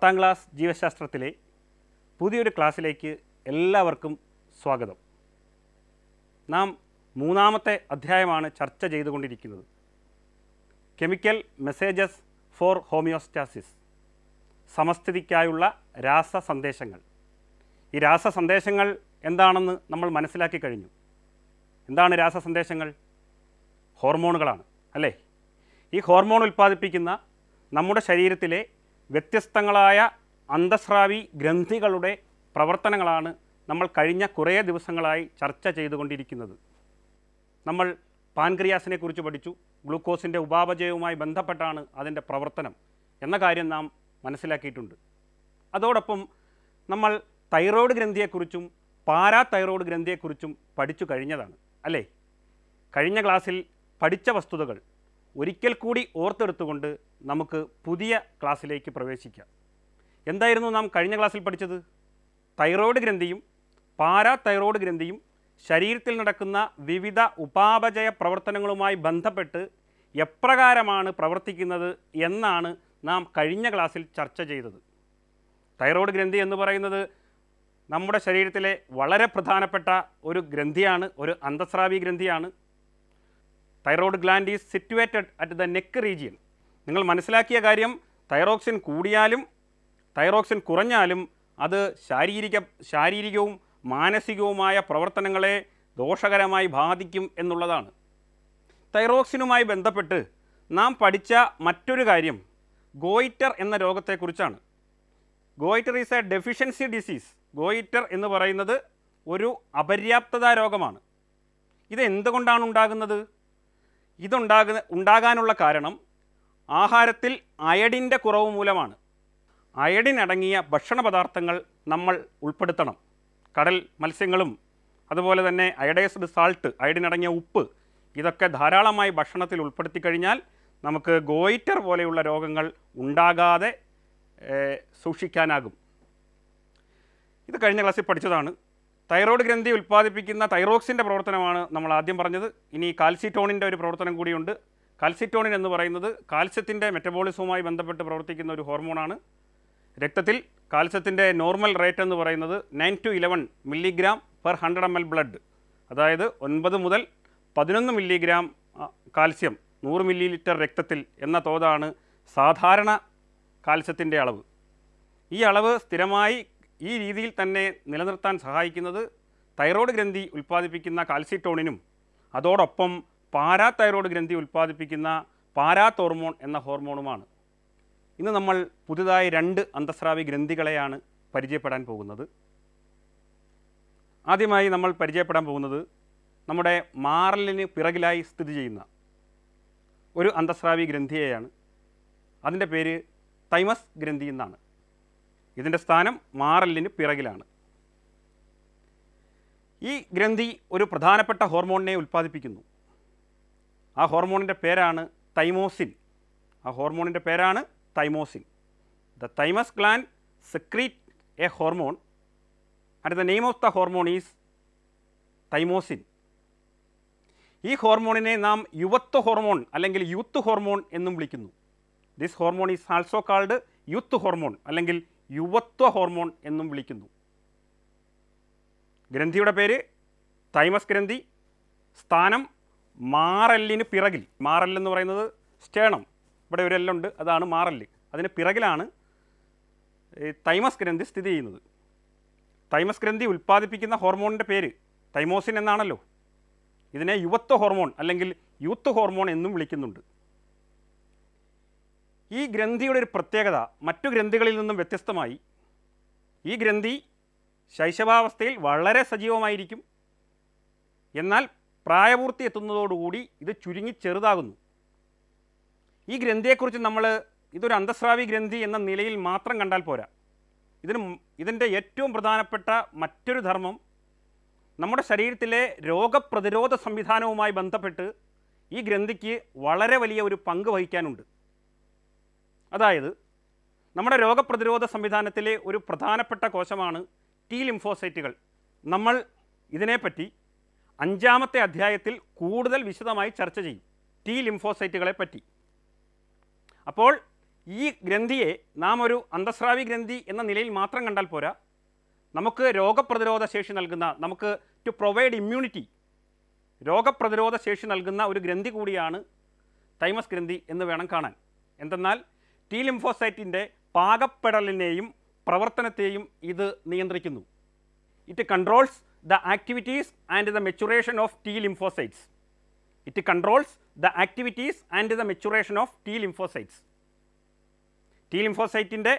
പത്താം ക്ലാസ് ജീവശാസ്ത്രത്തിലെ പുതിയൊരു ക്ലാസ്സിലേക്ക് എല്ലാവർക്കും സ്വാഗതം നാം മൂന്നാമത്തെ അധ്യായമാണ് ചർച്ച ചെയ്തുകൊണ്ടിരിക്കുന്നത് കെമിക്കൽ മെസ്സേജസ് ഫോർ ഹോമിയോസ്റ്റാസിസ് സമസ്ഥിതിക്കായുള്ള രാസ സന്ദേശങ്ങൾ ഈ രാസ സന്ദേശങ്ങൾ എന്താണെന്ന് നമ്മൾ മനസ്സിലാക്കി കഴിഞ്ഞു എന്താണ് രാസ സന്ദേശങ്ങൾ ഹോർമോണുകളാണ് അല്ലേ ഈ ഹോർമോൺ ഉൽപ്പാദിപ്പിക്കുന്ന നമ്മുടെ ശരീരത്തിലെ വ്യത്യസ്തങ്ങളായ അന്തസ്രാവി ഗ്രന്ഥികളുടെ പ്രവർത്തനങ്ങളാണ് നമ്മൾ കഴിഞ്ഞ കുറേ ദിവസങ്ങളായി ചർച്ച ചെയ്തുകൊണ്ടിരിക്കുന്നത് നമ്മൾ പാൻക്രിയാസിനെ കുറിച്ച് പഠിച്ചു ഗ്ലൂക്കോസിൻ്റെ ഉപാപചയവുമായി ബന്ധപ്പെട്ടാണ് അതിൻ്റെ പ്രവർത്തനം എന്ന കാര്യം നാം മനസ്സിലാക്കിയിട്ടുണ്ട് അതോടൊപ്പം നമ്മൾ തൈറോയ്ഡ് ഗ്രന്ഥിയെക്കുറിച്ചും പാരാ തൈറോയ്ഡ് ഗ്രന്ഥിയെക്കുറിച്ചും പഠിച്ചു കഴിഞ്ഞതാണ് അല്ലേ കഴിഞ്ഞ ക്ലാസ്സിൽ പഠിച്ച വസ്തുതകൾ ഒരിക്കൽ കൂടി ഓർത്തെടുത്തുകൊണ്ട് നമുക്ക് പുതിയ ക്ലാസ്സിലേക്ക് പ്രവേശിക്കാം എന്തായിരുന്നു നാം കഴിഞ്ഞ ക്ലാസ്സിൽ പഠിച്ചത് തൈറോയ്ഡ് ഗ്രന്ഥിയും പാരാ തൈറോയ്ഡ് ഗ്രന്ഥിയും ശരീരത്തിൽ നടക്കുന്ന വിവിധ ഉപാപചയ പ്രവർത്തനങ്ങളുമായി ബന്ധപ്പെട്ട് എപ്രകാരമാണ് പ്രവർത്തിക്കുന്നത് എന്നാണ് നാം കഴിഞ്ഞ ക്ലാസ്സിൽ ചർച്ച ചെയ്തത് തൈറോയ്ഡ് ഗ്രന്ഥി എന്ന് പറയുന്നത് നമ്മുടെ ശരീരത്തിലെ വളരെ പ്രധാനപ്പെട്ട ഒരു ഗ്രന്ഥിയാണ് ഒരു അന്തസ്രാവി ഗ്രന്ഥിയാണ് thyroid gland is situated at the neck region നിങ്ങൾ മനസ്സിലാക്കിയ കാര്യം തൈറോക്സിൻ കൂടിയാലും തൈറോക്സിൻ കുറഞ്ഞാലും അത് ശാരീരിക ശാരീരികവും മാനസികവുമായ പ്രവർത്തനങ്ങളെ ദോഷകരമായി ബാധിക്കും എന്നുള്ളതാണ് തൈറോക്സിനുമായി ബന്ധപ്പെട്ട് നാം പഠിച്ച മറ്റൊരു കാര്യം ഗോയിറ്റർ എന്ന രോഗത്തെക്കുറിച്ചാണ് goitre is a deficiency disease goitre എന്ന് പറയുന്നത് ഒരു അപര്യാപ്തത രോഗമാണ് ഇത് എന്തുകൊണ്ടാണ് ഉണ്ടാകുന്നത് ഇതുണ്ടാകുന്ന ഉണ്ടാകാനുള്ള കാരണം ആഹാരത്തിൽ അയഡിൻ്റെ കുറവ് മൂലമാണ് അയഡിൻ അടങ്ങിയ ഭക്ഷണ പദാർത്ഥങ്ങൾ നമ്മൾ ഉൾപ്പെടുത്തണം കടൽ മത്സ്യങ്ങളും അതുപോലെ തന്നെ അയഡൈസ്ഡ് സാൾട്ട് അയഡിൻ അടങ്ങിയ ഉപ്പ് ഇതൊക്കെ ധാരാളമായി ഭക്ഷണത്തിൽ ഉൾപ്പെടുത്തി കഴിഞ്ഞാൽ നമുക്ക് ഗോയിറ്റർ പോലെയുള്ള രോഗങ്ങൾ ഉണ്ടാകാതെ സൂക്ഷിക്കാനാകും ഇത് കഴിഞ്ഞ ക്ലാസ്സിൽ പഠിച്ചതാണ് തൈറോയ്ഡ് ഗ്രന്ഥി ഉൽപ്പാദിപ്പിക്കുന്ന തൈറോക്സിൻ്റെ പ്രവർത്തനമാണ് നമ്മൾ ആദ്യം പറഞ്ഞത് ഇനി കാൽസിറ്റോണിൻ്റെ ഒരു പ്രവർത്തനം കൂടിയുണ്ട് കാൽസിറ്റോണിൻ എന്ന് പറയുന്നത് കാൽസ്യത്തിൻ്റെ മെറ്റബോളിസവുമായി ബന്ധപ്പെട്ട് പ്രവർത്തിക്കുന്ന ഒരു ഹോർമോണാണ് രക്തത്തിൽ കാൽസ്യത്തിൻ്റെ നോർമൽ റേറ്റ് എന്ന് പറയുന്നത് nine to eleven milligram per hundred M L blood അതായത് ഒൻപത് മുതൽ പതിനൊന്ന് മില്ലിഗ്രാം കാൽസ്യം നൂറ് മില്ലി ലിറ്റർ രക്തത്തിൽ എന്ന തോതാണ് സാധാരണ കാൽസ്യത്തിൻ്റെ അളവ് ഈ അളവ് സ്ഥിരമായി ഈ രീതിയിൽ തന്നെ നിലനിർത്താൻ സഹായിക്കുന്നത് തൈറോയ്ഡ് ഗ്രന്ഥി ഉൽപ്പാദിപ്പിക്കുന്ന കാൽസിറ്റോണിനും അതോടൊപ്പം പാരാ തൈറോയ്ഡ് ഗ്രന്ഥി ഉൽപ്പാദിപ്പിക്കുന്ന പാരാത്തോർമോൺ എന്ന ഹോർമോണുമാണ് ഇന്ന് നമ്മൾ പുതുതായി രണ്ട് അന്തസ്രാവി ഗ്രന്ഥികളെയാണ് പരിചയപ്പെടാൻ പോകുന്നത് ആദ്യമായി നമ്മൾ പരിചയപ്പെടാൻ പോകുന്നത് നമ്മുടെ മാറലിന് പിറകിലായി സ്ഥിതി ചെയ്യുന്ന ഒരു അന്തസ്രാവി ഗ്രന്ഥിയെയാണ് അതിൻ്റെ പേര് തൈമസ് ഗ്രന്ഥി എന്നാണ് ഇതിൻ്റെ സ്ഥാനം മാറലിന് പിറകിലാണ് ഈ ഗ്രന്ഥി ഒരു പ്രധാനപ്പെട്ട ഹോർമോണിനെ ഉൽപ്പാദിപ്പിക്കുന്നു ആ ഹോർമോണിൻ്റെ പേരാണ് തൈമോസിൻ ആ ഹോർമോണിൻ്റെ പേരാണ് thymosin the thymus gland secrete a hormone and the name of the hormone is thymosin ഈ ഹോർമോണിനെ നാം യുവത്വ ഹോർമോൺ അല്ലെങ്കിൽ യൂത്ത് ഹോർമോൺ എന്നും വിളിക്കുന്നു this hormone is also called youth hormone അല്ലെങ്കിൽ യുവത്വ ഹോർമോൺ എന്നും വിളിക്കുന്നു ഗ്രന്ഥിയുടെ പേര് തൈമസ് ഗ്രന്ഥി സ്ഥാനം മാറല്ലിന് പിറകിൽ മാറല്ലെന്ന് പറയുന്നത് സ്റ്റേണം ഇവിടെ ഒരു എല്ലുണ്ട് അതാണ് മാറല്ല് അതിന് പിറകിലാണ് തൈമസ് ഗ്രന്ഥി സ്ഥിതി ചെയ്യുന്നത് തൈമസ് ഗ്രന്ഥി ഉൽപ്പാദിപ്പിക്കുന്ന ഹോർമോണിൻ്റെ പേര് തൈമോസിൻ എന്നാണല്ലോ ഇതിനെ യുവത്വ ഹോർമോൺ അല്ലെങ്കിൽ യൂത്ത് ഹോർമോൺ എന്നും വിളിക്കുന്നുണ്ട് ഈ ഗ്രന്ഥിയുടെ ഒരു പ്രത്യേകത മറ്റു ഗ്രന്ഥികളിൽ നിന്നും വ്യത്യസ്തമായി ഈ ഗ്രന്ഥി ശൈശവാവസ്ഥയിൽ വളരെ സജീവമായിരിക്കും എന്നാൽ പ്രായപൂർത്തി എത്തുന്നതോടുകൂടി ഇത് ചുരുങ്ങി ചെറുതാകുന്നു ഈ ഗ്രന്ഥിയെക്കുറിച്ച് നമ്മൾ ഇതൊരു അന്തസ്രാവി ഗ്രന്ഥി എന്ന നിലയിൽ മാത്രം കണ്ടാൽ പോരാ ഇതിന് ഇതിൻ്റെ ഏറ്റവും പ്രധാനപ്പെട്ട മറ്റൊരു ധർമ്മം നമ്മുടെ ശരീരത്തിലെ രോഗപ്രതിരോധ സംവിധാനവുമായി ബന്ധപ്പെട്ട് ഈ ഗ്രന്ഥിക്ക് വളരെ വലിയ ഒരു പങ്ക് വഹിക്കാനുണ്ട് അതായത് നമ്മുടെ രോഗപ്രതിരോധ സംവിധാനത്തിലെ ഒരു പ്രധാനപ്പെട്ട കോശമാണ് ടി ലിംഫോസൈറ്റുകൾ നമ്മൾ ഇതിനെപ്പറ്റി അഞ്ചാമത്തെ അധ്യായത്തിൽ കൂടുതൽ വിശദമായി ചർച്ച ചെയ്യും ടി ലിംഫോസൈറ്റുകളെ പറ്റി അപ്പോൾ ഈ ഗ്രന്ഥിയെ നാം ഒരു അന്തസ്രാവി ഗ്രന്ഥി എന്ന നിലയിൽ മാത്രം കണ്ടാൽ പോരാ നമുക്ക് രോഗപ്രതിരോധ ശേഷി നൽകുന്ന നമുക്ക് ടു പ്രൊവൈഡ് ഇമ്മ്യൂണിറ്റി രോഗപ്രതിരോധ ശേഷി നൽകുന്ന ഒരു ഗ്രന്ഥി കൂടിയാണ് തൈമസ് ഗ്രന്ഥി എന്ന് വേണം കാണാൻ എന്തെന്നാൽ ടി ലിംഫോസൈറ്റിൻ്റെ പാകപ്പെടലിനെയും പ്രവർത്തനത്തെയും ഇത് നിയന്ത്രിക്കുന്നു it controls the activities and the maturation of T lymphocytes it controls the activities and the maturation of T lymphocytes T ലിംഫോസൈറ്റിൻ്റെ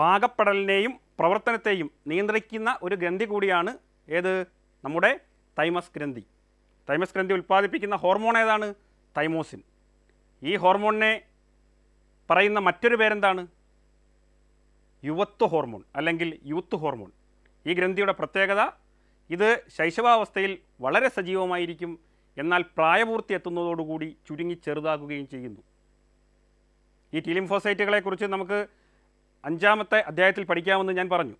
പാകപ്പെടലിനെയും പ്രവർത്തനത്തെയും നിയന്ത്രിക്കുന്ന ഒരു ഗ്രന്ഥി കൂടിയാണ് ഏത് നമ്മുടെ തൈമസ് ഗ്രന്ഥി തൈമസ് ഗ്രന്ഥി ഉൽപ്പാദിപ്പിക്കുന്ന ഹോർമോൺ ഏതാണ് തൈമോസിൻ ഈ ഹോർമോണിനെ പറയുന്ന മറ്റൊരു പേരെന്താണ് യുവത്വ ഹോർമോൺ അല്ലെങ്കിൽ യൂത്ത് ഹോർമോൺ ഈ ഗ്രന്ഥിയുടെ പ്രത്യേകത ഇത് ശൈശവാവസ്ഥയിൽ വളരെ സജീവമായിരിക്കും എന്നാൽ പ്രായപൂർത്തി എത്തുന്നതോടുകൂടി ചുരുങ്ങി ചെറുതാകുകയും ചെയ്യുന്നു ഈ ടീലിംഫോസൈറ്റുകളെക്കുറിച്ച് നമുക്ക് അഞ്ചാമത്തെ അധ്യായത്തിൽ പഠിക്കാമെന്ന് ഞാൻ പറഞ്ഞു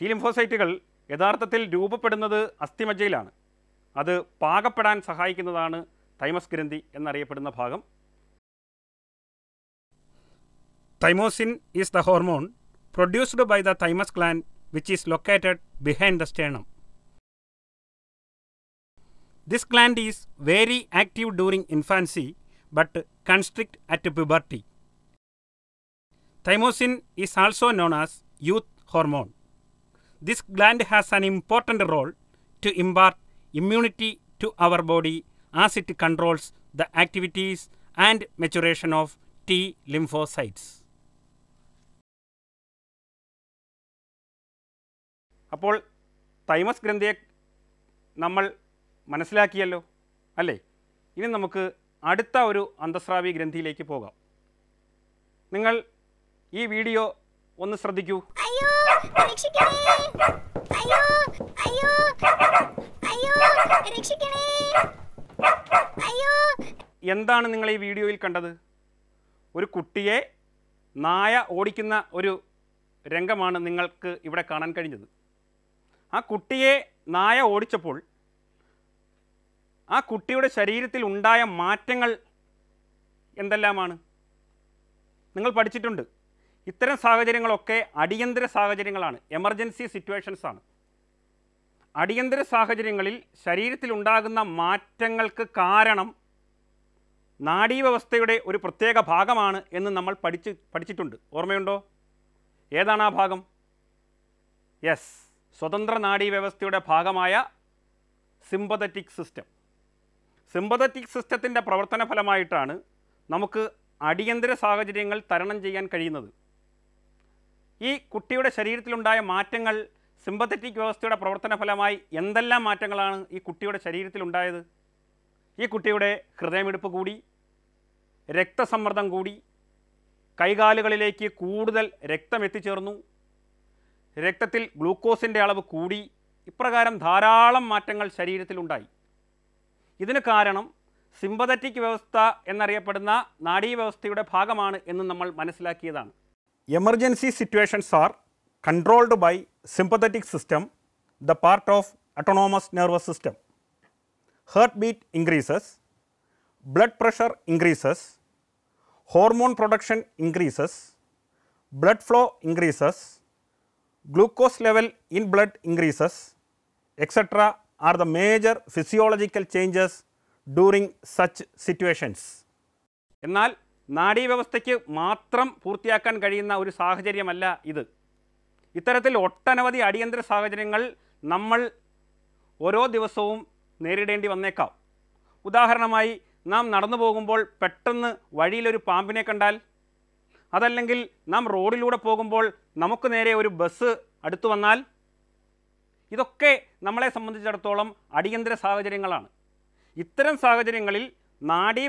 ടീലിംഫോസൈറ്റുകൾ യഥാർത്ഥത്തിൽ രൂപപ്പെടുന്നത് അസ്ഥിമജ്ജയിലാണ് അത് പാകപ്പെടാൻ സഹായിക്കുന്നതാണ് തൈമസ് ഗ്രന്ഥി എന്നറിയപ്പെടുന്ന ഭാഗം Thymosin is the hormone produced by the thymus gland which is located behind the sternum. This gland is very active during infancy but constrict at puberty. Thymosin is also known as youth hormone. This gland has an important role to impart immunity to our body as it controls the activities and maturation of T lymphocytes. അപ്പോൾ thymus ഗ്രന്ഥിയെ നമ്മൾ മനസ്സിലാക്കിയല്ലോ അല്ലേ ഇനി നമുക്ക് അടുത്ത ഒരു അന്തസ്രാവി ഗ്രന്ഥിയിലേക്ക് പോകാം നിങ്ങൾ ഈ വീഡിയോ ഒന്ന് ശ്രദ്ധിക്കൂ എന്താണ് നിങ്ങൾ ഈ വീഡിയോയിൽ കണ്ടത് ഒരു കുട്ടിയെ നായ ഓടിക്കുന്ന ഒരു രംഗമാണ് നിങ്ങൾക്ക് ഇവിടെ കാണാൻ കഴിഞ്ഞത് ആ കുട്ടിയെ നായ ഓടിച്ചപ്പോൾ ആ കുട്ടിയുടെ ശരീരത്തിൽ ഉണ്ടായ മാറ്റങ്ങൾ എന്തെല്ലാമാണ് നിങ്ങൾ പഠിച്ചിട്ടുണ്ട് ഇത്തരം സാഹചര്യങ്ങളൊക്കെ അടിയന്തര സാഹചര്യങ്ങളാണ് എമർജൻസി സിറ്റുവേഷൻസ് ആണ് അടിയന്തര സാഹചര്യങ്ങളിൽ ശരീരത്തിൽ ഉണ്ടാകുന്ന മാറ്റങ്ങൾക്ക് കാരണം നാഡീവ്യവസ്ഥയുടെ ഒരു പ്രത്യേക ഭാഗമാണ് എന്ന് നമ്മൾ പഠിച്ച് പഠിച്ചിട്ടുണ്ട് ഓർമ്മയുണ്ടോ ഏതാണ് ആ ഭാഗം യെസ് സ്വതന്ത്ര നാഡീവ്യവസ്ഥയുടെ ഭാഗമായ സിമ്പതറ്റിക് സിസ്റ്റം സിമ്പതറ്റിക് സിസ്റ്റത്തിൻ്റെ പ്രവർത്തന ഫലമായിട്ടാണ് നമുക്ക് അടിയന്തര സാഹചര്യങ്ങൾ തരണം ചെയ്യാൻ കഴിയുന്നത് ഈ കുട്ടിയുടെ ശരീരത്തിലുണ്ടായ മാറ്റങ്ങൾ സിമ്പത്തറ്റിക് വ്യവസ്ഥയുടെ പ്രവർത്തന ഫലമായി എന്തെല്ലാം മാറ്റങ്ങളാണ് ഈ കുട്ടിയുടെ ശരീരത്തിലുണ്ടായത് ഈ കുട്ടിയുടെ ഹൃദയമിടിപ്പ് കൂടി രക്തസമ്മർദ്ദം കൂടി കൈകാലുകളിലേക്ക് കൂടുതൽ രക്തം എത്തിച്ചേർന്നു രക്തത്തിൽ ഗ്ലൂക്കോസിൻ്റെ അളവ് കൂടി ഇപ്രകാരം ധാരാളം മാറ്റങ്ങൾ ശരീരത്തിലുണ്ടായി ഇതിന് കാരണം സിമ്പതറ്റിക് വ്യവസ്ഥ എന്നറിയപ്പെടുന്ന നാഡീവ്യവസ്ഥയുടെ ഭാഗമാണ് എന്ന് നമ്മൾ മനസ്സിലാക്കിയതാണ് emergency situations are controlled by sympathetic system the part of autonomous nervous system heart beat increases blood pressure increases hormone production increases blood flow increases glucose level in blood increases etc are the major physiological changes during such situations എന്നാൽ നാഡീവ്യവസ്ഥയ്ക്ക് മാത്രം പൂർത്തിയാക്കാൻ കഴിയുന്ന ഒരു സാഹചര്യമല്ല ഇത് ഇത്തരത്തിൽ ഒട്ടനവധി അടിയന്തര സാഹചര്യങ്ങൾ നമ്മൾ ഓരോ ദിവസവും നേരിടേണ്ടി വന്നേക്കാം ഉദാഹരണമായി നാം നടന്നു പോകുമ്പോൾ പെട്ടെന്ന് വഴിയിലൊരു പാമ്പിനെ കണ്ടാൽ അതല്ലെങ്കിൽ നാം റോഡിലൂടെ പോകുമ്പോൾ നമുക്ക് നേരെ ഒരു ബസ് അടുത്തു വന്നാൽ ഇതൊക്കെ നമ്മളെ സംബന്ധിച്ചിടത്തോളം അടിയന്തര സാഹചര്യങ്ങളാണ് ഇത്തരം സാഹചര്യങ്ങളിൽ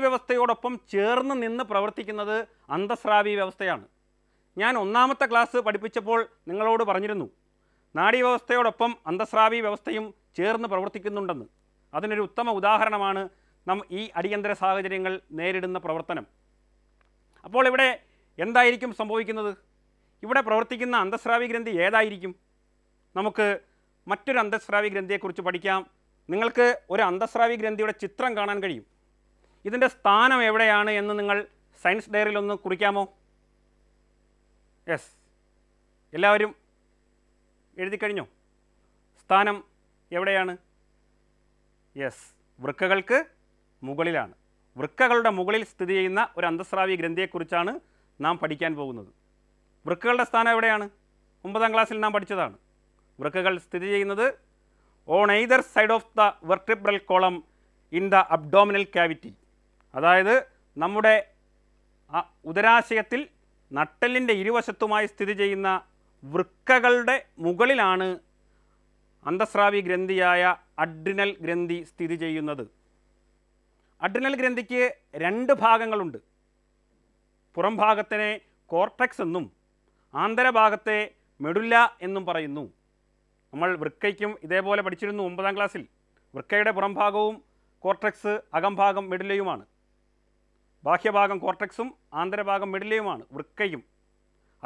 വ്യവസ്ഥയോടൊപ്പം ചേർന്ന് നിന്ന് പ്രവർത്തിക്കുന്നത് അന്തസ്രാവി വ്യവസ്ഥയാണ് ഞാൻ ഒന്നാമത്തെ ക്ലാസ് പഠിപ്പിച്ചപ്പോൾ നിങ്ങളോട് പറഞ്ഞിരുന്നു വ്യവസ്ഥയോടൊപ്പം അന്തസ്രാവി വ്യവസ്ഥയും ചേർന്ന് പ്രവർത്തിക്കുന്നുണ്ടെന്ന് അതിനൊരു ഉത്തമ ഉദാഹരണമാണ് നാം ഈ അടിയന്തര സാഹചര്യങ്ങൾ നേരിടുന്ന പ്രവർത്തനം അപ്പോൾ ഇവിടെ എന്തായിരിക്കും സംഭവിക്കുന്നത് ഇവിടെ പ്രവർത്തിക്കുന്ന അന്തസ്രാവി ഗ്രന്ഥി ഏതായിരിക്കും നമുക്ക് മറ്റൊരു അന്തസ്രാവി ഗ്രന്ഥിയെക്കുറിച്ച് പഠിക്കാം നിങ്ങൾക്ക് ഒരു അന്തസ്രാവി ഗ്രന്ഥിയുടെ ചിത്രം കാണാൻ കഴിയും ഇതിൻ്റെ സ്ഥാനം എവിടെയാണ് എന്ന് നിങ്ങൾ സയൻസ് ഡയറിയിൽ ഒന്ന് കുറിക്കാമോ യെസ് എല്ലാവരും എഴുതിക്കഴിഞ്ഞോ സ്ഥാനം എവിടെയാണ് യെസ് വൃക്കകൾക്ക് മുകളിലാണ് വൃക്കകളുടെ മുകളിൽ സ്ഥിതി ചെയ്യുന്ന ഒരു അന്തസ്രാവി ഗ്രന്ഥിയെക്കുറിച്ചാണ് നാം പഠിക്കാൻ പോകുന്നത് വൃക്കകളുടെ സ്ഥാനം എവിടെയാണ് ഒമ്പതാം ക്ലാസ്സിൽ നാം പഠിച്ചതാണ് വൃക്കകൾ സ്ഥിതി ചെയ്യുന്നത് on either side of the vertebral column in the abdominal cavity അതായത് നമ്മുടെ ഉദരാശയത്തിൽ നട്ടലിൻ്റെ ഇരുവശത്തുമായി സ്ഥിതി ചെയ്യുന്ന വൃക്കകളുടെ മുകളിലാണ് അന്തസ്രാവി ഗ്രന്ഥിയായ അഡ്രിനൽ ഗ്രന്ഥി സ്ഥിതി ചെയ്യുന്നത് അഡ്രിനൽ ഗ്രന്ഥിക്ക് രണ്ട് ഭാഗങ്ങളുണ്ട് പുറം ഭാഗത്തിനെ കോർട്ടക്സ് എന്നും ആന്തരഭാഗത്തെ മെഡുല്ല എന്നും പറയുന്നു നമ്മൾ വൃക്കയ്ക്കും ഇതേപോലെ പഠിച്ചിരുന്നു ഒമ്പതാം ക്ലാസ്സിൽ വൃക്കയുടെ പുറം ഭാഗവും കോർട്ടക്സ് അകംഭാഗം മെഡുലയുമാണ് ബാഹ്യഭാഗം കോർട്ടക്സും ആന്തരഭാഗം മെഡുലയുമാണ് വൃക്കയും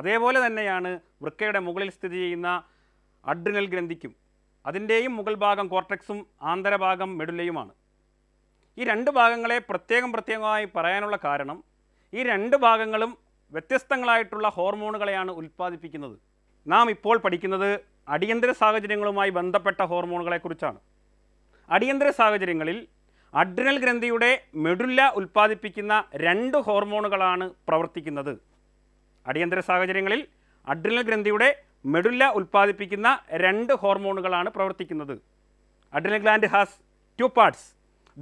അതേപോലെ തന്നെയാണ് വൃക്കയുടെ മുകളിൽ സ്ഥിതി ചെയ്യുന്ന അഡ്രിനൽ ഗ്രന്ഥിക്കും അതിൻ്റെയും മുകൾ ഭാഗം കോർട്ടക്സും ആന്തരഭാഗം മെഡുലയുമാണ് ഈ രണ്ട് ഭാഗങ്ങളെ പ്രത്യേകം പ്രത്യേകമായി പറയാനുള്ള കാരണം ഈ രണ്ട് ഭാഗങ്ങളും വ്യത്യസ്തങ്ങളായിട്ടുള്ള ഹോർമോണുകളെയാണ് ഉൽപ്പാദിപ്പിക്കുന്നത് നാം ഇപ്പോൾ പഠിക്കുന്നത് അടിയന്തര സാഹചര്യങ്ങളുമായി ബന്ധപ്പെട്ട ഹോർമോണുകളെക്കുറിച്ചാണ് അടിയന്തര സാഹചര്യങ്ങളിൽ അഡ്രിനൽ ഗ്രന്ഥിയുടെ മെഡുല്ല ഉൽപ്പാദിപ്പിക്കുന്ന രണ്ട് ഹോർമോണുകളാണ് പ്രവർത്തിക്കുന്നത് അടിയന്തര സാഹചര്യങ്ങളിൽ അഡ്രിനൽ ഗ്രന്ഥിയുടെ മെഡുല്ല ഉൽപ്പാദിപ്പിക്കുന്ന രണ്ട് ഹോർമോണുകളാണ് പ്രവർത്തിക്കുന്നത് adrenal gland has two parts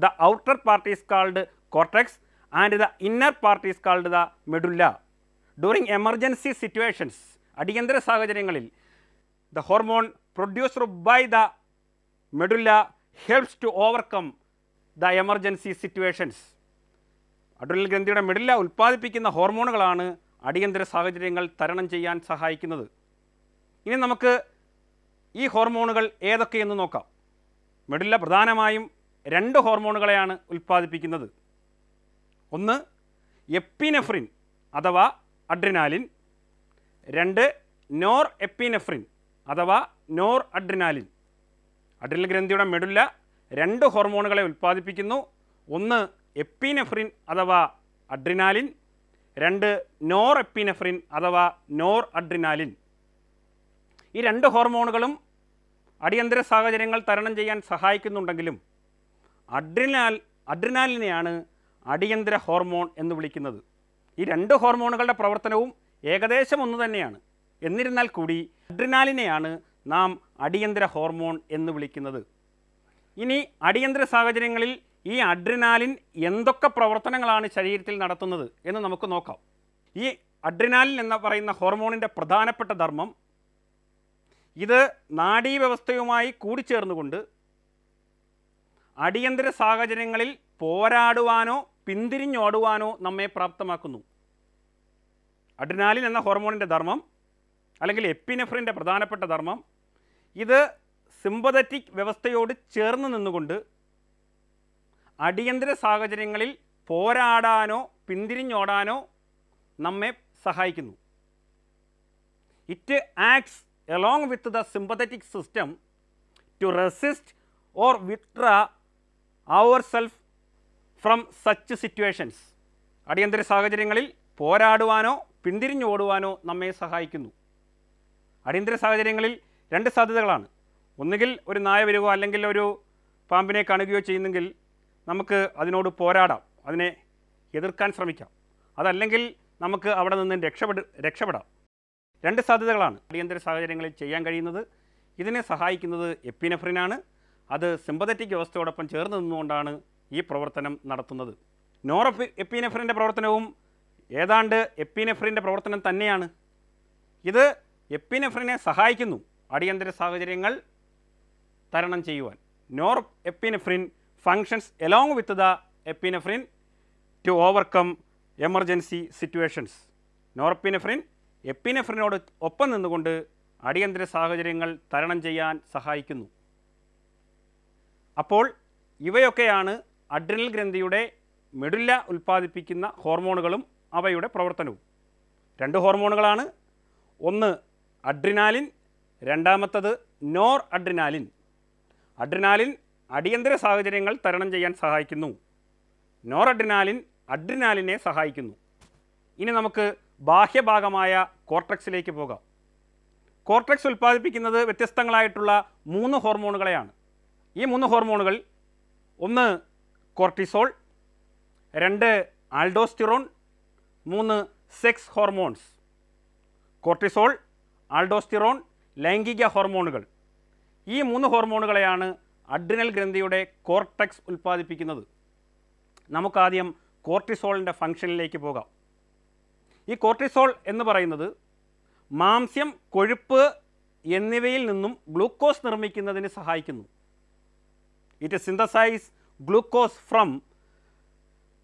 the outer part is called cortex and the inner part is called the medulla. During emergency situations, അടിയന്തര സാഹചര്യങ്ങളിൽ the hormone produced by the medulla helps to overcome the emergency situations adrenal ഗ്രന്ഥിയുടെ medulla ഉൽപ്പാദിപ്പിക്കുന്ന ഹോർമോണുകളാണ് അടിയന്തര സാഹചര്യങ്ങൾ തരണം ചെയ്യാൻ സഹായിക്കുന്നത് ഇനി നമുക്ക് ഈ ഹോർമോണുകൾ ഏതൊക്കെയെന്ന് നോക്കാം മെഡുല്ല പ്രധാനമായും രണ്ട് ഹോർമോണുകളെയാണ് ഉൽപ്പാദിപ്പിക്കുന്നത് ഒന്ന് എപ്പിനെഫ്രിൻ അഥവാ അഡ്രിനാലിൻ രണ്ട് നോർ എപ്പിനെഫ്രിൻ അഥവാ നോർ അഡ്രിനാലിൻ അഡ്രിനൽ ഗ്രന്ഥിയുടെ മെഡുല്ല രണ്ട് ഹോർമോണുകളെ ഉൽപ്പാദിപ്പിക്കുന്നു ഒന്ന് എപ്പിനെഫ്രിൻ അഥവാ അഡ്രിനാലിൻ രണ്ട് നോർ എപ്പിനെഫ്രിൻ അഥവാ നോർ അഡ്രിനാലിൻ ഈ രണ്ട് ഹോർമോണുകളും അടിയന്തര സാഹചര്യങ്ങൾ തരണം ചെയ്യാൻ സഹായിക്കുന്നുണ്ടെങ്കിലും അഡ്രിനാൽ അഡ്രിനാലിനെയാണ് അടിയന്തര ഹോർമോൺ എന്ന് വിളിക്കുന്നത് ഈ രണ്ട് ഹോർമോണുകളുടെ പ്രവർത്തനവും ഏകദേശം ഒന്ന് തന്നെയാണ് എന്നിരുന്നാൽ കൂടി അഡ്രിനാലിനെയാണ് നാം അടിയന്തര ഹോർമോൺ എന്ന് വിളിക്കുന്നത് ഇനി അടിയന്തര സാഹചര്യങ്ങളിൽ ഈ അഡ്രിനാലിൻ എന്തൊക്കെ പ്രവർത്തനങ്ങളാണ് ശരീരത്തിൽ നടത്തുന്നത് എന്ന് നമുക്ക് നോക്കാം ഈ അഡ്രിനാലിൻ എന്ന് പറയുന്ന ഹോർമോണിൻ്റെ പ്രധാനപ്പെട്ട ധർമ്മം ഇത് നാഡീവ്യവസ്ഥയുമായി കൂടിച്ചേർന്നുകൊണ്ട് അടിയന്തര സാഹചര്യങ്ങളിൽ പോരാടുവാനോ പിന്തിരിഞ്ഞോടുവാനോ നമ്മെ പ്രാപ്തമാക്കുന്നു അഡ്രിനാലിൻ എന്ന ഹോർമോണിൻ്റെ ധർമ്മം അല്ലെങ്കിൽ എപ്പിനെഫ്രിൻ്റെ പ്രധാനപ്പെട്ട ധർമ്മം ഇത് സിമ്പതറ്റിക് വ്യവസ്ഥയോട് ചേർന്ന് നിന്നുകൊണ്ട് അടിയന്തര സാഹചര്യങ്ങളിൽ പോരാടാനോ പിന്തിരിഞ്ഞോടാനോ നമ്മെ സഹായിക്കുന്നു it acts along with the sympathetic system to resist or withdraw our self from such situations അടിയന്തര സാഹചര്യങ്ങളിൽ പോരാടുവാനോ പിന്തിരിഞ്ഞു ഓടുവാനോ നമ്മെ സഹായിക്കുന്നു അടിയന്തര സാഹചര്യങ്ങളിൽ രണ്ട് സാധ്യതകളാണ് ഒന്നുകിൽ ഒരു നായ വരികയോ അല്ലെങ്കിൽ ഒരു പാമ്പിനെ കാണുകയോ ചെയ്യുന്നെങ്കിൽ നമുക്ക് അതിനോട് പോരാടാം അതിനെ എതിർക്കാൻ ശ്രമിക്കാം അതല്ലെങ്കിൽ നമുക്ക് അവിടെ നിന്ന് രക്ഷപ്പെട് രക്ഷപ്പെടാം രണ്ട് സാധ്യതകളാണ് അടിയന്തര സാഹചര്യങ്ങളിൽ ചെയ്യാൻ കഴിയുന്നത് ഇതിനെ സഹായിക്കുന്നത് എപ്പിനെഫ്രിനാണ് അത് സിമ്പതറ്റിക് വ്യവസ്ഥയോടൊപ്പം ചേർന്ന് നിന്നുകൊണ്ടാണ് ഈ പ്രവർത്തനം നടത്തുന്നത് നോറഫ് എപ്പിനെഫറിൻ്റെ പ്രവർത്തനവും ഏതാണ്ട് എപ്പിനെഫറിൻ്റെ പ്രവർത്തനം തന്നെയാണ് ഇത് എപ്പിനെഫറിനെ സഹായിക്കുന്നു അടിയന്തര സാഹചര്യങ്ങൾ തരണം ചെയ്യുവാൻ norepinephrine functions along with the epinephrine to overcome emergency situations epinephrine എപ്പിനെഫ്രിനോട് ഒപ്പം നിന്നുകൊണ്ട് അടിയന്തര സാഹചര്യങ്ങൾ തരണം ചെയ്യാൻ സഹായിക്കുന്നു അപ്പോൾ ഇവയൊക്കെയാണ് അഡ്രിനൽ ഗ്രന്ഥിയുടെ മെഡുല്ല ഉൽപ്പാദിപ്പിക്കുന്ന ഹോർമോണുകളും അവയുടെ പ്രവർത്തനവും രണ്ട് ഹോർമോണുകളാണ് ഒന്ന് അഡ്രിനാലിൻ രണ്ടാമത്തത് നോർ അഡ്രിനാലിൻ അഡ്രിനാലിൻ അടിയന്തര സാഹചര്യങ്ങൾ തരണം ചെയ്യാൻ സഹായിക്കുന്നു നോർ അഡ്രിനാലിൻ അഡ്രിനാലിനെ സഹായിക്കുന്നു ഇനി നമുക്ക് ബാഹ്യഭാഗമായ കോർട്ടക്സിലേക്ക് പോകാം കോർട്ടക്സ് ഉൽപ്പാദിപ്പിക്കുന്നത് വ്യത്യസ്തങ്ങളായിട്ടുള്ള മൂന്ന് ഹോർമോണുകളെയാണ് ഈ മൂന്ന് ഹോർമോണുകൾ ഒന്ന് കോർട്ടിസോൾ രണ്ട് ആൾഡോസ്റ്റിറോൺ മൂന്ന് സെക്സ് ഹോർമോൺസ് കോർട്ടിസോൾ ആൾഡോസ്റ്റിറോൺ ലൈംഗിക ഹോർമോണുകൾ ഈ മൂന്ന് ഹോർമോണുകളെയാണ് അഡ്രിനൽ ഗ്രന്ഥിയുടെ കോർട്ടക്സ് ഉൽപ്പാദിപ്പിക്കുന്നത് നമുക്കാദ്യം കോർട്ടിസോളിൻ്റെ ഫംഗ്ഷനിലേക്ക് പോകാം ഈ കോർട്ടിസോൾ എന്ന് പറയുന്നത് മാംസ്യം കൊഴുപ്പ് എന്നിവയിൽ നിന്നും ഗ്ലൂക്കോസ് നിർമ്മിക്കുന്നതിന് സഹായിക്കുന്നു it synthesize glucose from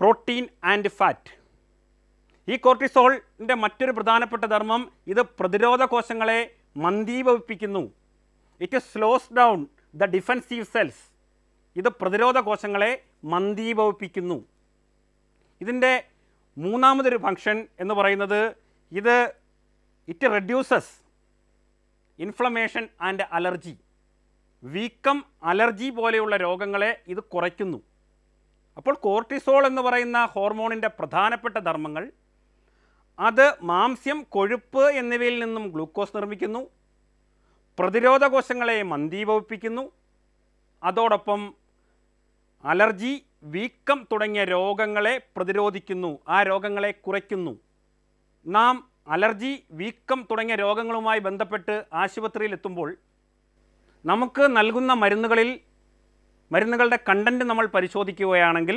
protein and fat ഈ കോർട്ടിസോളിൻ്റെ മറ്റൊരു പ്രധാനപ്പെട്ട ധർമ്മം ഇത് പ്രതിരോധ കോശങ്ങളെ മന്ദീഭവിപ്പിക്കുന്നു it slows down the defensive cells ഇത് പ്രതിരോധ കോശങ്ങളെ മന്ദീഭവിപ്പിക്കുന്നു ഇതിൻ്റെ മൂന്നാമതൊരു ഫങ്ഷൻ എന്ന് പറയുന്നത് ഇത് it reduces inflammation and allergy വീക്കം അലർജി പോലെയുള്ള രോഗങ്ങളെ ഇത് കുറയ്ക്കുന്നു അപ്പോൾ കോർട്ടിസോൾ എന്ന് പറയുന്ന ഹോർമോണിൻ്റെ പ്രധാനപ്പെട്ട ധർമ്മങ്ങൾ അത് മാംസ്യം കൊഴുപ്പ് എന്നിവയിൽ നിന്നും ഗ്ലൂക്കോസ് നിർമ്മിക്കുന്നു പ്രതിരോധ കോശങ്ങളെ മന്ദീഭവിപ്പിക്കുന്നു അതോടൊപ്പം അലർജി വീക്കം തുടങ്ങിയ രോഗങ്ങളെ പ്രതിരോധിക്കുന്നു ആ രോഗങ്ങളെ കുറയ്ക്കുന്നു നാം അലർജി വീക്കം തുടങ്ങിയ രോഗങ്ങളുമായി ബന്ധപ്പെട്ട് ആശുപത്രിയിൽ എത്തുമ്പോൾ നമുക്ക് നൽകുന്ന മരുന്നുകളിൽ മരുന്നുകളുടെ കണ്ടൻറ്റ് നമ്മൾ പരിശോധിക്കുകയാണെങ്കിൽ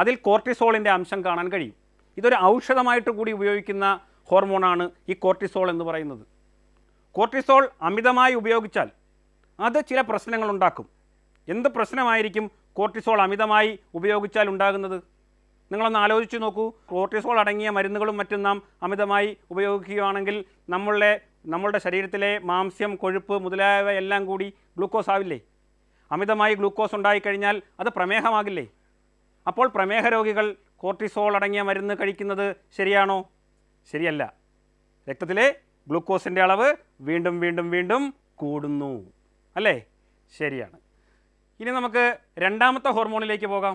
അതിൽ കോർട്ടിസോളിൻ്റെ അംശം കാണാൻ കഴിയും ഇതൊരു ഔഷധമായിട്ട് കൂടി ഉപയോഗിക്കുന്ന ഹോർമോണാണ് ഈ കോർട്ടിസോൾ എന്ന് പറയുന്നത് കോർട്ടിസോൾ അമിതമായി ഉപയോഗിച്ചാൽ അത് ചില പ്രശ്നങ്ങളുണ്ടാക്കും എന്ത് പ്രശ്നമായിരിക്കും കോർട്ടിസോൾ അമിതമായി ഉപയോഗിച്ചാൽ ഉണ്ടാകുന്നത് നിങ്ങളൊന്ന് ആലോചിച്ച് നോക്കൂ കോർട്ടിസോൾ അടങ്ങിയ മരുന്നുകളും മറ്റും നാം അമിതമായി ഉപയോഗിക്കുകയാണെങ്കിൽ നമ്മളുടെ നമ്മളുടെ ശരീരത്തിലെ മാംസ്യം കൊഴുപ്പ് മുതലായവ എല്ലാം കൂടി ഗ്ലൂക്കോസ് ആവില്ലേ അമിതമായി ഗ്ലൂക്കോസ് ഉണ്ടായിക്കഴിഞ്ഞാൽ അത് പ്രമേഹമാകില്ലേ അപ്പോൾ പ്രമേഹ രോഗികൾ കോർട്ടിസോൾ അടങ്ങിയ മരുന്ന് കഴിക്കുന്നത് ശരിയാണോ ശരിയല്ല രക്തത്തിലെ ഗ്ലൂക്കോസിൻ്റെ അളവ് വീണ്ടും വീണ്ടും വീണ്ടും കൂടുന്നു അല്ലേ ശരിയാണ് ഇനി നമുക്ക് രണ്ടാമത്തെ ഹോർമോണിലേക്ക് പോകാം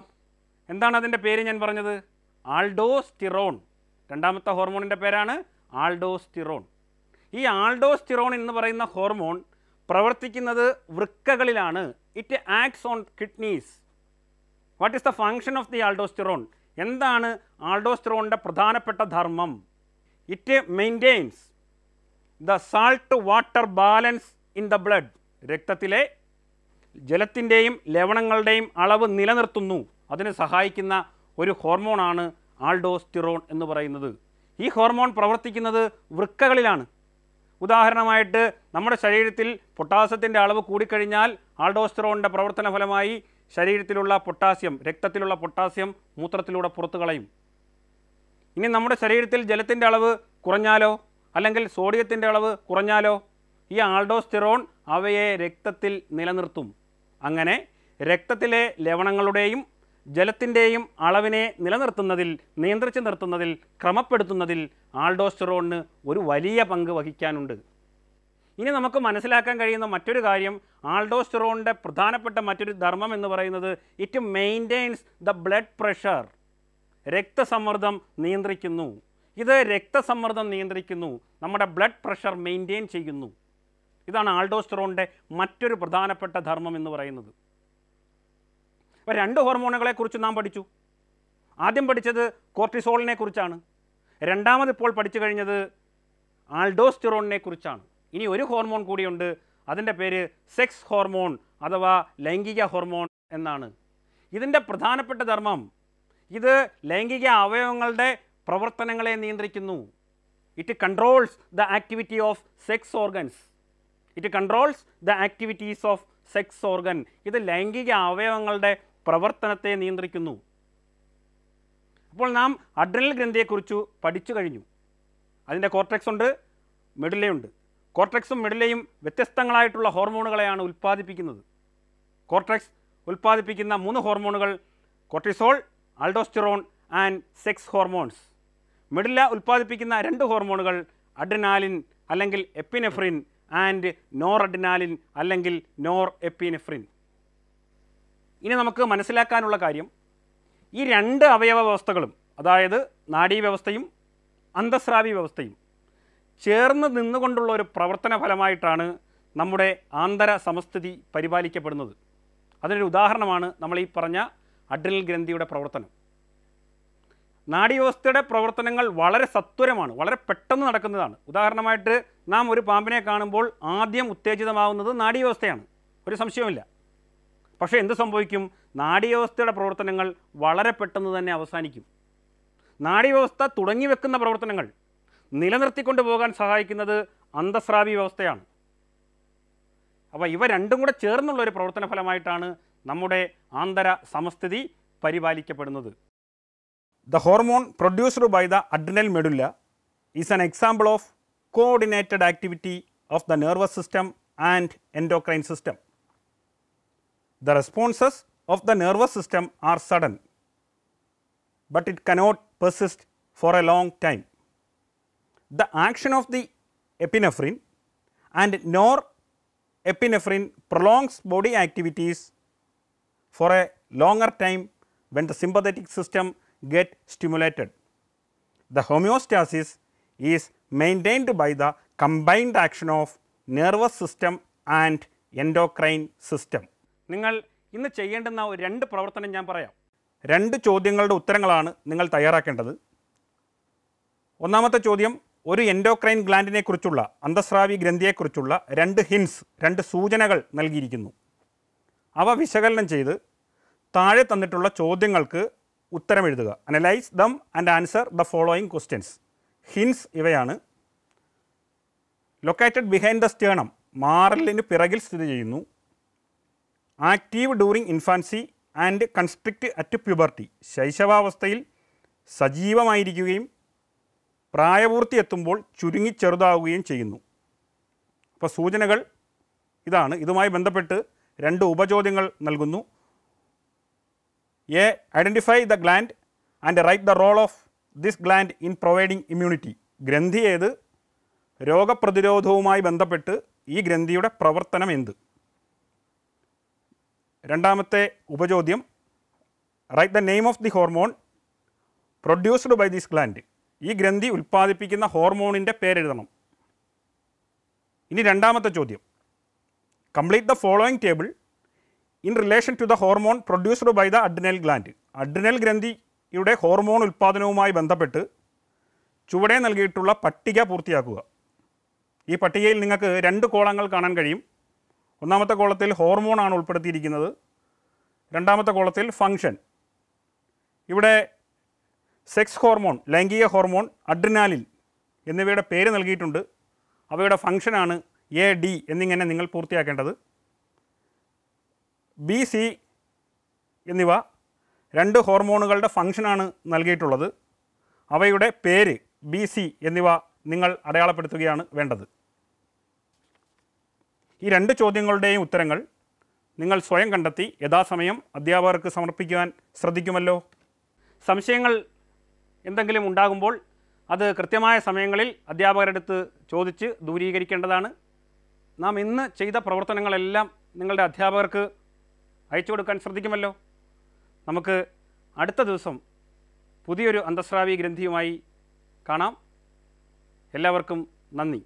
എന്താണ് അതിൻ്റെ പേര് ഞാൻ പറഞ്ഞത് ആൾഡോസ്റ്റിറോൺ രണ്ടാമത്തെ ഹോർമോണിൻ്റെ പേരാണ് ആൾഡോസ്റ്റിറോൺ ഈ ആൾഡോസ്റ്റിറോൺ എന്ന് പറയുന്ന ഹോർമോൺ പ്രവർത്തിക്കുന്നത് വൃക്കകളിലാണ് it acts on kidneys what is the function of the aldosterone എന്താണ് ആൾഡോസ്റ്റിറോണിൻ്റെ പ്രധാനപ്പെട്ട ധർമ്മം it maintains the salt water balance in the blood രക്തത്തിലെ ജലത്തിൻ്റെയും ലവണങ്ങളുടെയും അളവ് നിലനിർത്തുന്നു അതിന് സഹായിക്കുന്ന ഒരു ഹോർമോണാണ് ആൾഡോസ്റ്റിറോൺ എന്ന് പറയുന്നത് ഈ ഹോർമോൺ പ്രവർത്തിക്കുന്നത് വൃക്കകളിലാണ് ഉദാഹരണമായിട്ട് നമ്മുടെ ശരീരത്തിൽ പൊട്ടാസ്യത്തിൻ്റെ അളവ് കൂടിക്കഴിഞ്ഞാൽ ആൾഡോസ്റ്ററോണിൻ്റെ പ്രവർത്തന ഫലമായി ശരീരത്തിലുള്ള പൊട്ടാസ്യം രക്തത്തിലുള്ള പൊട്ടാസ്യം മൂത്രത്തിലൂടെ പുറത്തു കളയും ഇനി നമ്മുടെ ശരീരത്തിൽ ജലത്തിൻ്റെ അളവ് കുറഞ്ഞാലോ അല്ലെങ്കിൽ സോഡിയത്തിൻ്റെ അളവ് കുറഞ്ഞാലോ ഈ ആൾഡോസ്റ്റിറോൺ അവയെ രക്തത്തിൽ നിലനിർത്തും അങ്ങനെ രക്തത്തിലെ ലവണങ്ങളുടെയും ജലത്തിൻ്റെയും അളവിനെ നിലനിർത്തുന്നതിൽ നിയന്ത്രിച്ചു നിർത്തുന്നതിൽ ക്രമപ്പെടുത്തുന്നതിൽ ആൾഡോസ്റ്ററോണിന് ഒരു വലിയ പങ്ക് വഹിക്കാനുണ്ട് ഇനി നമുക്ക് മനസ്സിലാക്കാൻ കഴിയുന്ന മറ്റൊരു കാര്യം ആൾഡോസ്റ്ററോണിൻ്റെ പ്രധാനപ്പെട്ട മറ്റൊരു ധർമ്മം എന്ന് പറയുന്നത് it maintains the blood pressure രക്തസമ്മർദ്ദം നിയന്ത്രിക്കുന്നു ഇത് രക്തസമ്മർദ്ദം നിയന്ത്രിക്കുന്നു നമ്മുടെ ബ്ലഡ് പ്രഷർ മെയിൻറ്റെയിൻ ചെയ്യുന്നു ഇതാണ് ആൾഡോസ്റ്ററോണിൻ്റെ മറ്റൊരു പ്രധാനപ്പെട്ട ധർമ്മം എന്ന് പറയുന്നത് അപ്പോൾ രണ്ട് കുറിച്ച് നാം പഠിച്ചു ആദ്യം പഠിച്ചത് കോർട്ടിസോളിനെ കുറിച്ചാണ് രണ്ടാമത് ഇപ്പോൾ പഠിച്ചു കഴിഞ്ഞത് ആൾഡോസ്റ്റിറോണിനെ കുറിച്ചാണ് ഇനി ഒരു ഹോർമോൺ കൂടിയുണ്ട് അതിൻ്റെ പേര് സെക്സ് ഹോർമോൺ അഥവാ ലൈംഗിക ഹോർമോൺ എന്നാണ് ഇതിൻ്റെ പ്രധാനപ്പെട്ട ധർമ്മം ഇത് ലൈംഗിക അവയവങ്ങളുടെ പ്രവർത്തനങ്ങളെ നിയന്ത്രിക്കുന്നു it controls the activity of sex organs it controls the activities of sex organ ഇത് ലൈംഗിക അവയവങ്ങളുടെ പ്രവർത്തനത്തെ നിയന്ത്രിക്കുന്നു അപ്പോൾ നാം അഡ്രനൽ ഗ്രന്ഥിയെക്കുറിച്ച് പഠിച്ചു കഴിഞ്ഞു അതിൻ്റെ കോർട്ടെക്സ് ഉണ്ട് മെഡിലയുണ്ട് കോർട്ടെക്സും മെഡിലയും വ്യത്യസ്തങ്ങളായിട്ടുള്ള ഹോർമോണുകളെയാണ് ഉൽപ്പാദിപ്പിക്കുന്നത് കോർട്ടെക്സ് ഉൽപ്പാദിപ്പിക്കുന്ന മൂന്ന് ഹോർമോണുകൾ cortisol aldosterone and sex hormones medulla ഉൽപ്പാദിപ്പിക്കുന്ന രണ്ട് ഹോർമോണുകൾ അഡ്രനാലിൻ അല്ലെങ്കിൽ എപ്പിനെഫ്രിൻ ആൻഡ് നോർ അഡ്രിനാലിൻ അല്ലെങ്കിൽ നോർ എപ്പിനെഫ്രിൻ ഇനി നമുക്ക് മനസ്സിലാക്കാനുള്ള കാര്യം ഈ രണ്ട് അവയവ വ്യവസ്ഥകളും അതായത് നാഡീവ്യവസ്ഥയും അന്തസ്രാവി വ്യവസ്ഥയും ചേർന്ന് നിന്നുകൊണ്ടുള്ള ഒരു പ്രവർത്തന ഫലമായിട്ടാണ് നമ്മുടെ ആന്തര സമസ്ഥിതി പരിപാലിക്കപ്പെടുന്നത് അതിനൊരു ഉദാഹരണമാണ് നമ്മൾ ഈ പറഞ്ഞ അഡ്രിൽ ഗ്രന്ഥിയുടെ പ്രവർത്തനം നാഡീവ്യവസ്ഥയുടെ പ്രവർത്തനങ്ങൾ വളരെ സത്വരമാണ് വളരെ പെട്ടെന്ന് നടക്കുന്നതാണ് ഉദാഹരണമായിട്ട് നാം ഒരു പാമ്പിനെ കാണുമ്പോൾ ആദ്യം ഉത്തേജിതമാവുന്നത് നാഡീവ്യവസ്ഥയാണ് ഒരു സംശയവുമില്ല പക്ഷേ എന്ത് സംഭവിക്കും നാഡീവ്യവസ്ഥയുടെ പ്രവർത്തനങ്ങൾ വളരെ പെട്ടെന്ന് തന്നെ അവസാനിക്കും നാഡീവ്യവസ്ഥ തുടങ്ങി വെക്കുന്ന പ്രവർത്തനങ്ങൾ നിലനിർത്തിക്കൊണ്ട് പോകാൻ സഹായിക്കുന്നത് അന്തസ്രാവി വ്യവസ്ഥയാണ് അപ്പോൾ ഇവ രണ്ടും കൂടെ ചേർന്നുള്ള ഒരു പ്രവർത്തന ഫലമായിട്ടാണ് നമ്മുടെ ആന്തര സമസ്ഥിതി പരിപാലിക്കപ്പെടുന്നത് the hormone produced by the adrenal medulla is an example of coordinated activity of the nervous system and endocrine system the responses of the nervous system are sudden, but it cannot persist for a long time. The action of the epinephrine and norepinephrine prolongs body activities for a longer time when the sympathetic system get stimulated. The homeostasis is maintained by the combined action of nervous system and endocrine system. നിങ്ങൾ ഇന്ന് ചെയ്യേണ്ടുന്ന ഒരു രണ്ട് പ്രവർത്തനം ഞാൻ പറയാം രണ്ട് ചോദ്യങ്ങളുടെ ഉത്തരങ്ങളാണ് നിങ്ങൾ തയ്യാറാക്കേണ്ടത് ഒന്നാമത്തെ ചോദ്യം ഒരു എൻഡോക്രൈൻ ഗ്ലാൻഡിനെ കുറിച്ചുള്ള അന്തസ്രാവി ഗ്രന്ഥിയെക്കുറിച്ചുള്ള രണ്ട് ഹിൻസ് രണ്ട് സൂചനകൾ നൽകിയിരിക്കുന്നു അവ വിശകലനം ചെയ്ത് താഴെ തന്നിട്ടുള്ള ചോദ്യങ്ങൾക്ക് ഉത്തരം എഴുതുക analyse them and answer the following questions hints ഇവയാണ് ലൊക്കേറ്റഡ് ബിഹൈൻഡ് ദ സ്റ്റേണം മാറലിന് പിറകിൽ സ്ഥിതി ചെയ്യുന്നു active during infancy and constrict at puberty ശൈശവാവസ്ഥയിൽ സജീവമായിരിക്കുകയും പ്രായപൂർത്തി എത്തുമ്പോൾ ചുരുങ്ങി ചെറുതാവുകയും ചെയ്യുന്നു അപ്പോൾ സൂചനകൾ ഇതാണ് ഇതുമായി ബന്ധപ്പെട്ട് രണ്ട് ഉപചോദ്യങ്ങൾ നൽകുന്നു A identify the gland and write the role of this gland in providing immunity ഗ്രന്ഥി ഏത് രോഗപ്രതിരോധവുമായി ബന്ധപ്പെട്ട് ഈ ഗ്രന്ഥിയുടെ പ്രവർത്തനം എന്ത് രണ്ടാമത്തെ ഉപചോദ്യം write the name of the hormone produced by this gland ഈ ഗ്രന്ഥി ഉൽപ്പാദിപ്പിക്കുന്ന ഹോർമോണിൻ്റെ പേരെഴുതണം ഇനി രണ്ടാമത്തെ ചോദ്യം complete the following table in relation to the hormone produced by the adrenal gland adrenal ഗ്രന്ഥിയുടെ ഹോർമോൺ ഉൽപ്പാദനവുമായി ബന്ധപ്പെട്ട് ചുവടെ നൽകിയിട്ടുള്ള പട്ടിക പൂർത്തിയാക്കുക ഈ പട്ടികയിൽ നിങ്ങൾക്ക് രണ്ട് കോളങ്ങൾ കാണാൻ കഴിയും ഒന്നാമത്തെ കോളത്തിൽ ഹോർമോണാണ് ഉൾപ്പെടുത്തിയിരിക്കുന്നത് രണ്ടാമത്തെ കോളത്തിൽ ഫങ്ഷൻ ഇവിടെ സെക്സ് ഹോർമോൺ ലൈംഗിക ഹോർമോൺ അഡ്രിനാലിൻ എന്നിവയുടെ പേര് നൽകിയിട്ടുണ്ട് അവയുടെ ഫങ്ഷനാണ് എ ഡി എന്നിങ്ങനെ നിങ്ങൾ പൂർത്തിയാക്കേണ്ടത് ബി സി എന്നിവ രണ്ട് ഹോർമോണുകളുടെ ഫങ്ഷനാണ് നൽകിയിട്ടുള്ളത് അവയുടെ പേര് ബി സി എന്നിവ നിങ്ങൾ അടയാളപ്പെടുത്തുകയാണ് വേണ്ടത് ഈ രണ്ട് ചോദ്യങ്ങളുടെയും ഉത്തരങ്ങൾ നിങ്ങൾ സ്വയം കണ്ടെത്തി യഥാസമയം അധ്യാപകർക്ക് സമർപ്പിക്കുവാൻ ശ്രദ്ധിക്കുമല്ലോ സംശയങ്ങൾ എന്തെങ്കിലും ഉണ്ടാകുമ്പോൾ അത് കൃത്യമായ സമയങ്ങളിൽ അധ്യാപകരെടുത്ത് ചോദിച്ച് ദൂരീകരിക്കേണ്ടതാണ് നാം ഇന്ന് ചെയ്ത പ്രവർത്തനങ്ങളെല്ലാം നിങ്ങളുടെ അധ്യാപകർക്ക് അയച്ചു കൊടുക്കാൻ ശ്രദ്ധിക്കുമല്ലോ നമുക്ക് അടുത്ത ദിവസം പുതിയൊരു അന്തസ്രാവി ഗ്രന്ഥിയുമായി കാണാം എല്ലാവർക്കും നന്ദി